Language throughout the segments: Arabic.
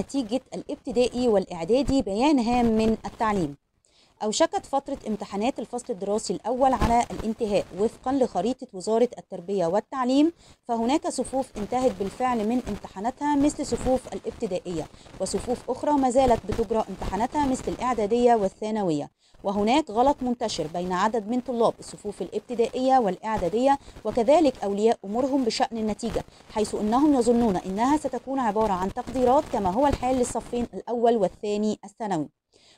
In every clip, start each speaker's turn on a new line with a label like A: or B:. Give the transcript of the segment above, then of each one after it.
A: نتيجة الابتدائي والإعدادي بيان هام من التعليم أوشكت فترة امتحانات الفصل الدراسي الأول على الانتهاء وفقا لخريطة وزارة التربية والتعليم فهناك صفوف انتهت بالفعل من امتحاناتها مثل صفوف الابتدائية وصفوف أخرى ما زالت بتجرى امتحاناتها مثل الإعدادية والثانوية وهناك غلط منتشر بين عدد من طلاب الصفوف الابتدائية والإعدادية وكذلك أولياء أمورهم بشأن النتيجة حيث أنهم يظنون أنها ستكون عبارة عن تقديرات كما هو الحال للصفين الأول والثاني الثانوي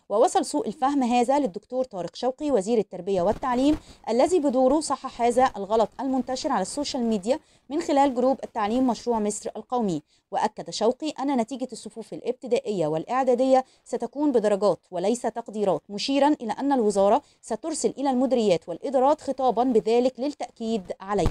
A: ووصل سوء الفهم هذا للدكتور طارق شوقي وزير التربية والتعليم الذي بدوره صحح هذا الغلط المنتشر على السوشيال ميديا من خلال جروب التعليم مشروع مصر القومي وأكد شوقي أن نتيجة الصفوف الابتدائية والإعدادية ستكون بدرجات وليس تقديرات مشيرا إلى أن الوزارة سترسل إلى المديريات والإدارات خطابا بذلك للتأكيد عليه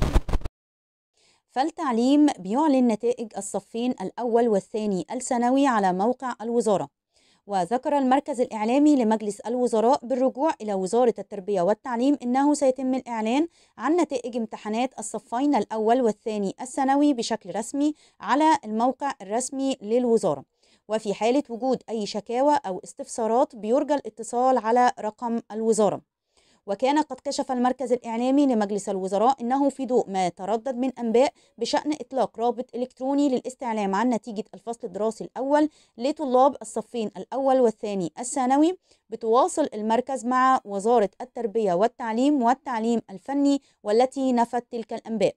A: فالتعليم بيعلن نتائج الصفين الأول والثاني الثانوي على موقع الوزارة وذكر المركز الإعلامي لمجلس الوزراء بالرجوع إلى وزارة التربية والتعليم أنه سيتم الإعلان عن نتائج امتحانات الصفين الأول والثاني الثانوي بشكل رسمي على الموقع الرسمي للوزارة وفي حالة وجود أي شكاوى أو استفسارات بيرجى الاتصال على رقم الوزارة وكان قد كشف المركز الإعلامي لمجلس الوزراء أنه في ضوء ما تردد من أنباء بشأن إطلاق رابط إلكتروني للاستعلام عن نتيجة الفصل الدراسي الأول لطلاب الصفين الأول والثاني الثانوي بتواصل المركز مع وزارة التربية والتعليم والتعليم الفني والتي نفت تلك الأنباء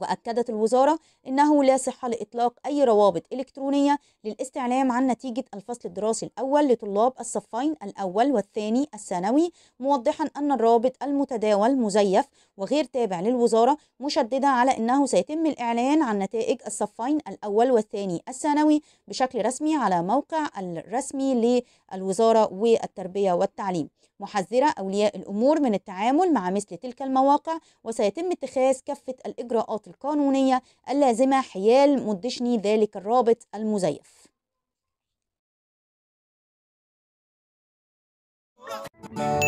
A: وأكدت الوزارة أنه لا صحة لإطلاق أي روابط إلكترونية للاستعلام عن نتيجة الفصل الدراسي الأول لطلاب الصفين الأول والثاني الثانوي موضحا أن الرابط المتداول مزيف وغير تابع للوزارة مشددة على أنه سيتم الإعلان عن نتائج الصفين الأول والثاني الثانوي بشكل رسمي على موقع الرسمي للوزارة والتربية والتعليم محذرة أولياء الأمور من التعامل مع مثل تلك المواقع وسيتم اتخاذ كافة الإجراءات القانونية اللازمة حيال مدشني ذلك الرابط المزيف Thank you.